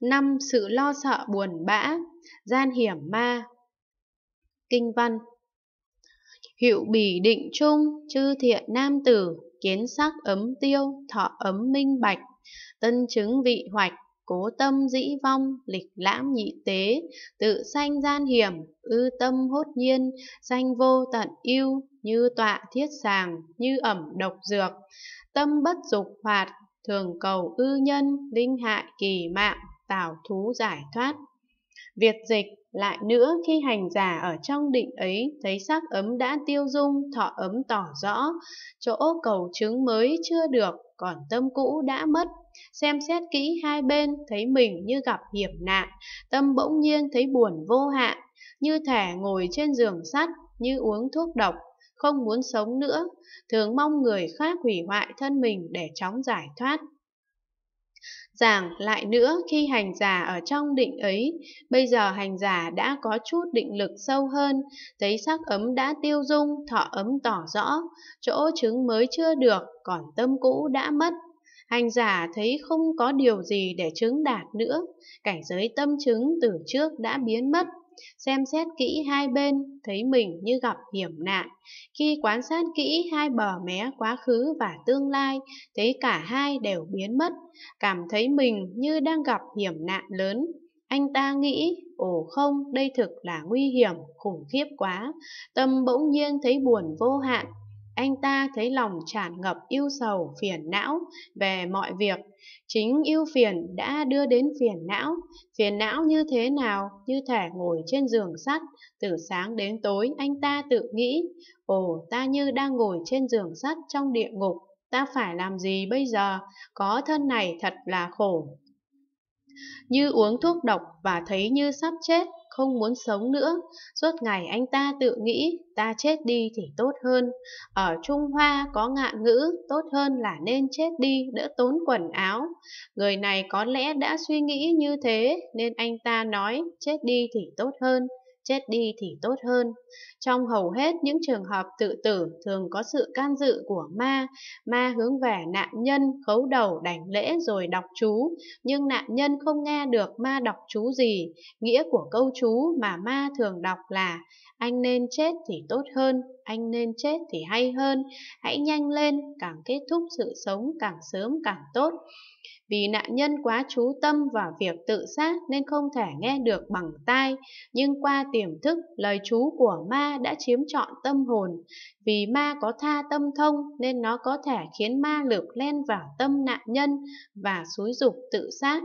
5. Sự lo sợ buồn bã, gian hiểm ma. Kinh văn Hiệu bỉ định trung, chư thiện nam tử, kiến sắc ấm tiêu, thọ ấm minh bạch, tân chứng vị hoạch, cố tâm dĩ vong, lịch lãm nhị tế, tự sanh gian hiểm, ư tâm hốt nhiên, sanh vô tận yêu, như tọa thiết sàng, như ẩm độc dược, tâm bất dục hoạt, thường cầu ư nhân, linh hại kỳ mạng, tào thú giải thoát. Việt dịch lại nữa khi hành giả ở trong định ấy thấy sắc ấm đã tiêu dung, thọ ấm tỏ rõ, chỗ cầu chứng mới chưa được, còn tâm cũ đã mất. Xem xét kỹ hai bên thấy mình như gặp hiểm nạn, tâm bỗng nhiên thấy buồn vô hạn, như thể ngồi trên giường sắt, như uống thuốc độc, không muốn sống nữa, thường mong người khác hủy hoại thân mình để chóng giải thoát. Giảng lại nữa khi hành giả ở trong định ấy, bây giờ hành giả đã có chút định lực sâu hơn, thấy sắc ấm đã tiêu dung, thọ ấm tỏ rõ, chỗ chứng mới chưa được, còn tâm cũ đã mất. Hành giả thấy không có điều gì để chứng đạt nữa, cảnh giới tâm chứng từ trước đã biến mất, xem xét kỹ hai bên, thấy mình như gặp hiểm nạn. Khi quan sát kỹ hai bờ mé quá khứ và tương lai, thấy cả hai đều biến mất, cảm thấy mình như đang gặp hiểm nạn lớn. Anh ta nghĩ, ồ không, đây thực là nguy hiểm, khủng khiếp quá. Tâm bỗng nhiên thấy buồn vô hạn, anh ta thấy lòng tràn ngập yêu sầu phiền não về mọi việc chính yêu phiền đã đưa đến phiền não phiền não như thế nào như thể ngồi trên giường sắt từ sáng đến tối anh ta tự nghĩ ồ ta như đang ngồi trên giường sắt trong địa ngục ta phải làm gì bây giờ có thân này thật là khổ như uống thuốc độc và thấy như sắp chết không muốn sống nữa. Suốt ngày anh ta tự nghĩ, ta chết đi thì tốt hơn. Ở Trung Hoa có ngạn ngữ, tốt hơn là nên chết đi, đỡ tốn quần áo. Người này có lẽ đã suy nghĩ như thế, nên anh ta nói, chết đi thì tốt hơn chết đi thì tốt hơn. Trong hầu hết những trường hợp tự tử thường có sự can dự của ma, ma hướng về nạn nhân khấu đầu đảnh lễ rồi đọc chú, nhưng nạn nhân không nghe được ma đọc chú gì, nghĩa của câu chú mà ma thường đọc là anh nên chết thì tốt hơn anh nên chết thì hay hơn, hãy nhanh lên, càng kết thúc sự sống càng sớm càng tốt. Vì nạn nhân quá chú tâm vào việc tự sát nên không thể nghe được bằng tai, nhưng qua tiềm thức, lời chú của ma đã chiếm trọn tâm hồn. Vì ma có tha tâm thông nên nó có thể khiến ma lược len vào tâm nạn nhân và xúi dục tự sát.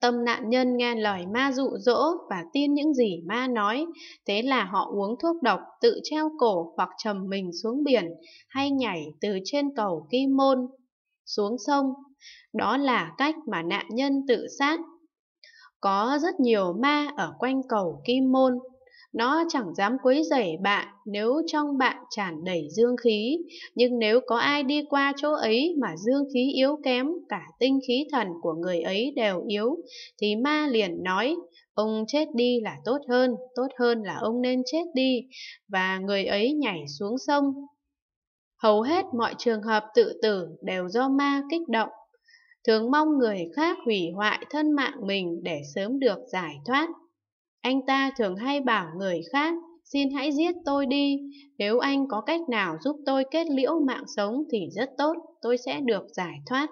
Tâm nạn nhân nghe lời ma dụ dỗ và tin những gì ma nói, thế là họ uống thuốc độc, tự treo cổ hoặc trầm mình xuống biển hay nhảy từ trên cầu Kim Môn xuống sông. Đó là cách mà nạn nhân tự sát. Có rất nhiều ma ở quanh cầu Kim Môn nó chẳng dám quấy rầy bạn nếu trong bạn tràn đầy dương khí, nhưng nếu có ai đi qua chỗ ấy mà dương khí yếu kém, cả tinh khí thần của người ấy đều yếu, thì ma liền nói, ông chết đi là tốt hơn, tốt hơn là ông nên chết đi, và người ấy nhảy xuống sông. Hầu hết mọi trường hợp tự tử đều do ma kích động thường mong người khác hủy hoại thân mạng mình để sớm được giải thoát. Anh ta thường hay bảo người khác, xin hãy giết tôi đi, nếu anh có cách nào giúp tôi kết liễu mạng sống thì rất tốt, tôi sẽ được giải thoát.